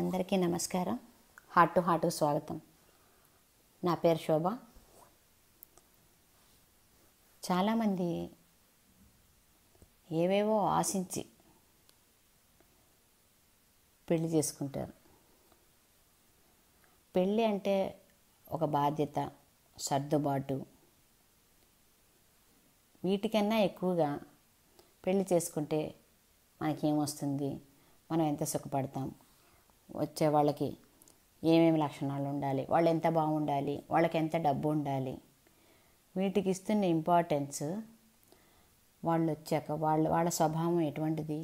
అందరికీ నమస్కారం heart to heart స్వాగతం నా పేరు శోభ చాలామంది ఏవేవో ఆశించి పెళ్లి చేసుకుంటారు పెళ్ళి అంటే ఒక బాధ్యత సర్దుబాటు వీటికన్నా ఎక్కువగా పెళ్లి చేసుకుంటే మనకేమొస్తుంది మనం ఎంత సుఖపడతాం వచ్చే వాళ్ళకి ఏమేమి లక్షణాలు ఉండాలి వాళ్ళు ఎంత బాగుండాలి వాళ్ళకి ఎంత డబ్బు ఉండాలి వీటికి ఇస్తున్న ఇంపార్టెన్స్ వాళ్ళు వచ్చాక వాళ్ళు వాళ్ళ స్వభావం ఎటువంటిది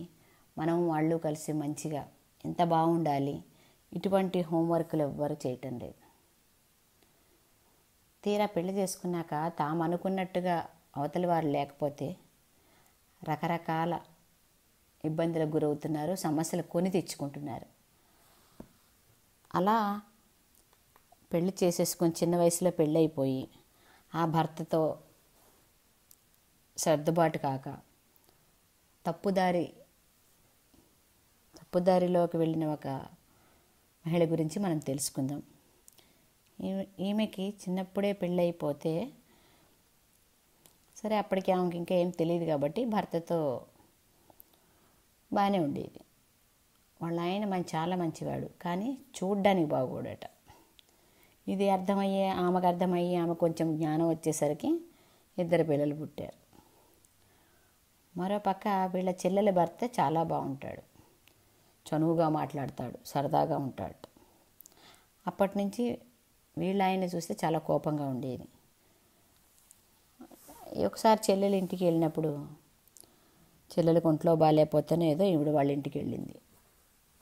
మనం వాళ్ళు కలిసి మంచిగా ఎంత బాగుండాలి ఇటువంటి హోంవర్క్లు ఎవ్వరు చేయటం లేదు తీరా పెళ్లి చేసుకున్నాక తాము అనుకున్నట్టుగా అవతలి వారు లేకపోతే రకరకాల ఇబ్బందులకు గురవుతున్నారు సమస్యలు కొని తెచ్చుకుంటున్నారు అలా పెళ్లి చేసేసుకొని చిన్న వయసులో పెళ్ళైపోయి ఆ భర్తతో సర్దుబాటు కాక తప్పుదారి తప్పుదారిలోకి వెళ్ళిన ఒక మహిళ గురించి మనం తెలుసుకుందాం ఈమెకి చిన్నప్పుడే పెళ్ళైపోతే సరే అప్పటికి ఆమెకి ఇంకా ఏం తెలియదు కాబట్టి భర్తతో బాగానే ఉండేది వాళ్ళ ఆయన మన చాలా మంచివాడు కానీ చూడ్డానికి బాగోడట ఇది అర్థమయ్యే ఆమెకు అర్థమయ్యి ఆమె కొంచెం జ్ఞానం వచ్చేసరికి ఇద్దరు పిల్లలు పుట్టారు మరోపక్క వీళ్ళ చెల్లెల భర్త చాలా బాగుంటాడు చనువుగా మాట్లాడతాడు సరదాగా ఉంటాడు అప్పటి నుంచి వీళ్ళు ఆయన చూస్తే చాలా కోపంగా ఉండేది ఒకసారి చెల్లెలు ఇంటికి వెళ్ళినప్పుడు చెల్లెలకు ఒంట్లో బాగాలేకపోతేనే ఏదో ఈవిడ వాళ్ళ ఇంటికి వెళ్ళింది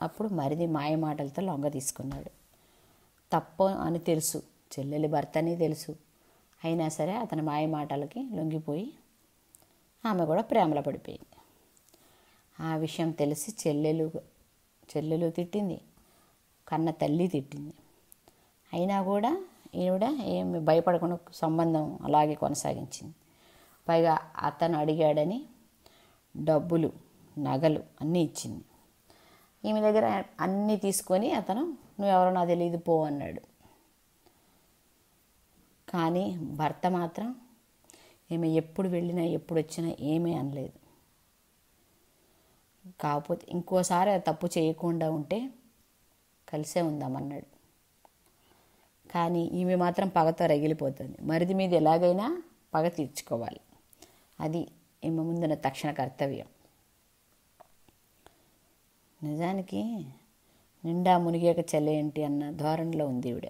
అప్పుడు మరిది మాయ మాటలతో లొంగ తీసుకున్నాడు తప్ప అని తెలుసు చెల్లెలి భర్త అని తెలుసు అయినా సరే అతని మాయ మాటలకి లొంగిపోయి ఆమె కూడా ప్రేమలో పడిపోయింది ఆ విషయం తెలిసి చెల్లెలు చెల్లెలు తిట్టింది కన్న తల్లి తిట్టింది అయినా కూడా ఈవిడ ఏమి భయపడకుండా సంబంధం అలాగే కొనసాగించింది పైగా అతను అడిగాడని డబ్బులు నగలు అన్నీ ఇచ్చింది ఈమె దగ్గర అన్నీ తీసుకొని అతను నువ్వెవరో నాకు తెలియదు పో అన్నాడు కానీ భర్త మాత్రం ఈమె ఎప్పుడు వెళ్ళినా ఎప్పుడు వచ్చినా ఏమీ అనలేదు కాకపోతే ఇంకోసారి తప్పు చేయకుండా ఉంటే కలిసే ఉందామన్నాడు కానీ ఈమె మాత్రం పగతో రగిలిపోతుంది మరిది మీద ఎలాగైనా పగ తీర్చుకోవాలి అది ఈమె ముందున్న తక్షణ కర్తవ్యం నిజానికి నిండా మునిగాక చెల్లేంటి అన్న ధోరణిలో ఉంది ఈవిడ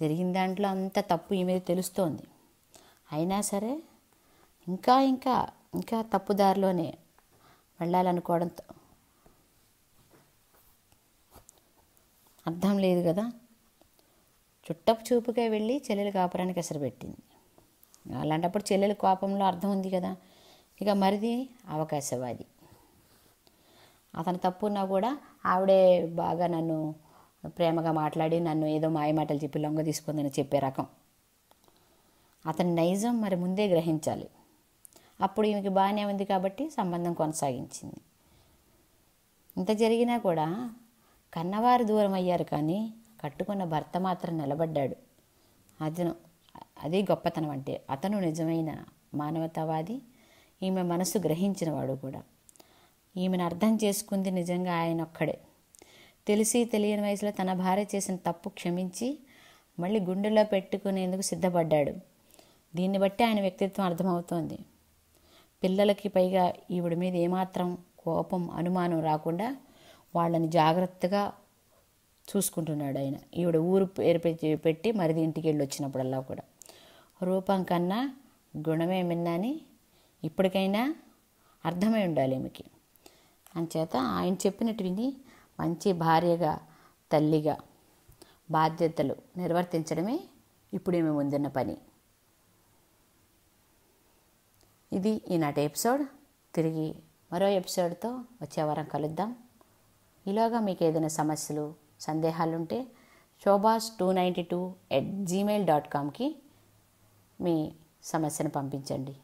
జరిగిన దాంట్లో అంత తప్పు ఈమె తెలుస్తోంది అయినా సరే ఇంకా ఇంకా ఇంకా తప్పుదారిలోనే వెళ్ళాలనుకోవడంతో అర్థం లేదు కదా చుట్టపు చూపుకే వెళ్ళి చెల్లెలు కాపురానికి పెట్టింది అలాంటప్పుడు చెల్లెలు కోపంలో అర్థం ఉంది కదా ఇక మరిది అవకాశవాది అతను తప్పున్నా కూడా ఆవిడే బాగా నన్ను ప్రేమగా మాట్లాడి నన్ను ఏదో మాయమాటలు చెప్పి లొంగ తీసుకుందని చెప్పే రకం అతని నైజం మరి ముందే గ్రహించాలి అప్పుడు ఈమెకి బాగానే ఉంది కాబట్టి సంబంధం కొనసాగించింది ఇంత జరిగినా కూడా కన్నవారు దూరం అయ్యారు కానీ కట్టుకున్న భర్త మాత్రం నిలబడ్డాడు అతను అది గొప్పతనం అంటే అతను నిజమైన మానవతావాది ఈమె మనసు గ్రహించినవాడు కూడా ఈమెను అర్థం చేసుకుంది నిజంగా ఆయన ఒక్కడే తెలిసి తెలియని వయసులో తన భార్య చేసిన తప్పు క్షమించి మళ్ళీ గుండెలో పెట్టుకునేందుకు సిద్ధపడ్డాడు దీన్ని బట్టి ఆయన వ్యక్తిత్వం అర్థమవుతోంది పిల్లలకి పైగా ఈవిడ మీద ఏమాత్రం కోపం అనుమానం రాకుండా వాళ్ళని జాగ్రత్తగా చూసుకుంటున్నాడు ఆయన ఈవిడ ఊరు పేరు పెట్టి మరిది ఇంటికి వెళ్ళి వచ్చినప్పుడల్లా కూడా రూపం కన్నా గుణమే మిన్నాని ఇప్పటికైనా అర్థమై ఉండాలి ఆమెకి అంచేత ఆయన చెప్పినట్టు విని మంచి భార్యగా తల్లిగా బాధ్యతలు నిర్వర్తించడమే ఇప్పుడు ఈమె ముందున్న పని ఇది ఈనాటి ఎపిసోడ్ తిరిగి మరో ఎపిసోడ్తో వచ్చే వారం కలుద్దాం ఇలాగా మీకు ఏదైనా సమస్యలు సందేహాలుంటే Shobhas two ninety two at Gmail dot కామ్కి మీ సమస్యను పంపించండి